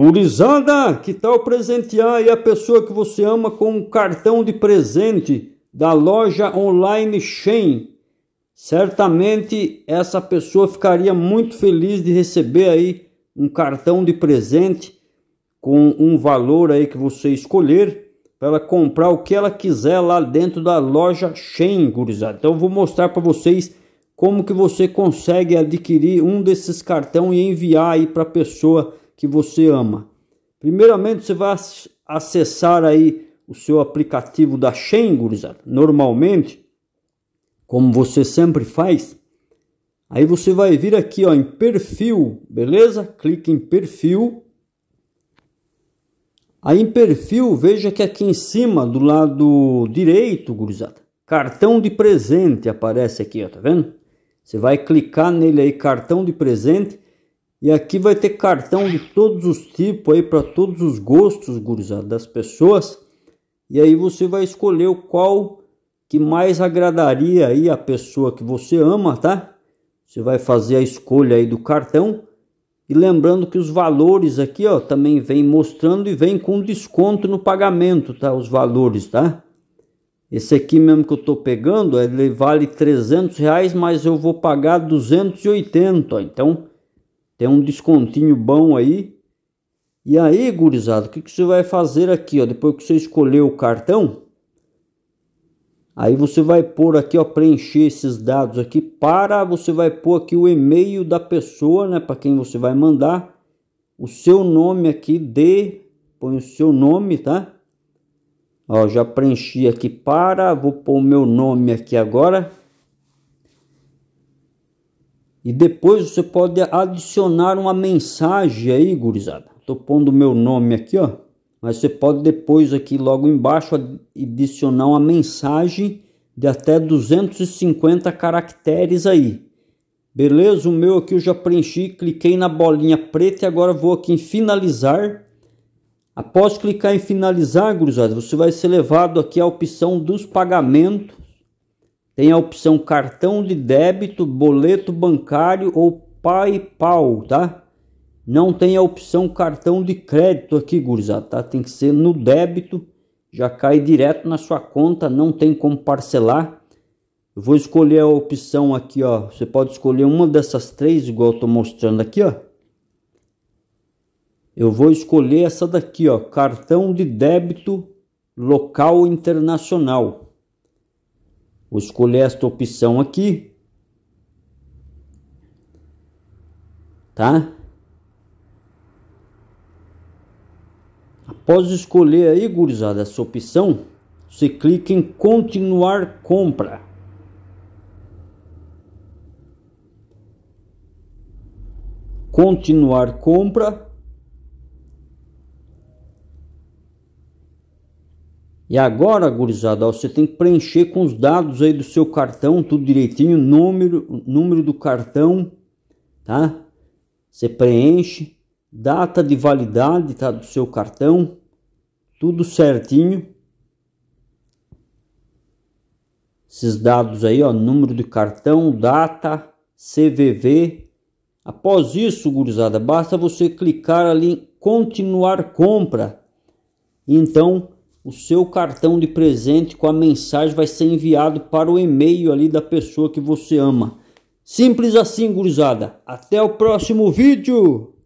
Gurizada, que tal presentear a pessoa que você ama com um cartão de presente da loja online Shen? Certamente essa pessoa ficaria muito feliz de receber aí um cartão de presente com um valor aí que você escolher para ela comprar o que ela quiser lá dentro da loja Shen, gurizada. Então eu vou mostrar para vocês como que você consegue adquirir um desses cartões e enviar aí para a pessoa que você ama. Primeiramente, você vai acessar aí o seu aplicativo da Shen, gurizada. Normalmente, como você sempre faz, aí você vai vir aqui ó, em perfil, beleza? Clique em perfil. Aí em perfil, veja que aqui em cima, do lado direito, gurizada, cartão de presente aparece aqui, ó, tá vendo? Você vai clicar nele aí, cartão de presente. E aqui vai ter cartão de todos os tipos aí para todos os gostos, gurizada, das pessoas. E aí você vai escolher o qual que mais agradaria aí a pessoa que você ama, tá? Você vai fazer a escolha aí do cartão. E lembrando que os valores aqui, ó, também vem mostrando e vem com desconto no pagamento, tá? Os valores, tá? Esse aqui mesmo que eu tô pegando, ele vale 300 reais, mas eu vou pagar 280, ó. Então, tem um descontinho bom aí. E aí, gurizada, o que, que você vai fazer aqui, ó? Depois que você escolher o cartão, aí você vai pôr aqui, ó, preencher esses dados aqui para você vai pôr aqui o e-mail da pessoa, né, para quem você vai mandar, o seu nome aqui de põe o seu nome, tá? Ó, já preenchi aqui para, vou pôr o meu nome aqui agora. E depois você pode adicionar uma mensagem aí, gurizada. Tô pondo meu nome aqui, ó. Mas você pode depois aqui logo embaixo adicionar uma mensagem de até 250 caracteres aí. Beleza? O meu aqui eu já preenchi, cliquei na bolinha preta e agora vou aqui em finalizar. Após clicar em finalizar, gurizada, você vai ser levado aqui à opção dos pagamentos tem a opção cartão de débito, boleto bancário ou PayPal, tá? Não tem a opção cartão de crédito aqui, gurizada, tá? Tem que ser no débito, já cai direto na sua conta, não tem como parcelar. Eu vou escolher a opção aqui, ó. Você pode escolher uma dessas três, igual eu tô mostrando aqui, ó. Eu vou escolher essa daqui, ó, cartão de débito local internacional. Vou escolher esta opção aqui. Tá? Após escolher aí, gurizada, essa opção, você clica em continuar compra. Continuar compra. E agora, gurizada, ó, você tem que preencher com os dados aí do seu cartão, tudo direitinho, número, número do cartão, tá? Você preenche, data de validade, tá, do seu cartão, tudo certinho. Esses dados aí, ó, número de cartão, data, CVV. Após isso, gurizada, basta você clicar ali em continuar compra. Então, o seu cartão de presente com a mensagem vai ser enviado para o e-mail ali da pessoa que você ama. Simples assim, gurizada. Até o próximo vídeo!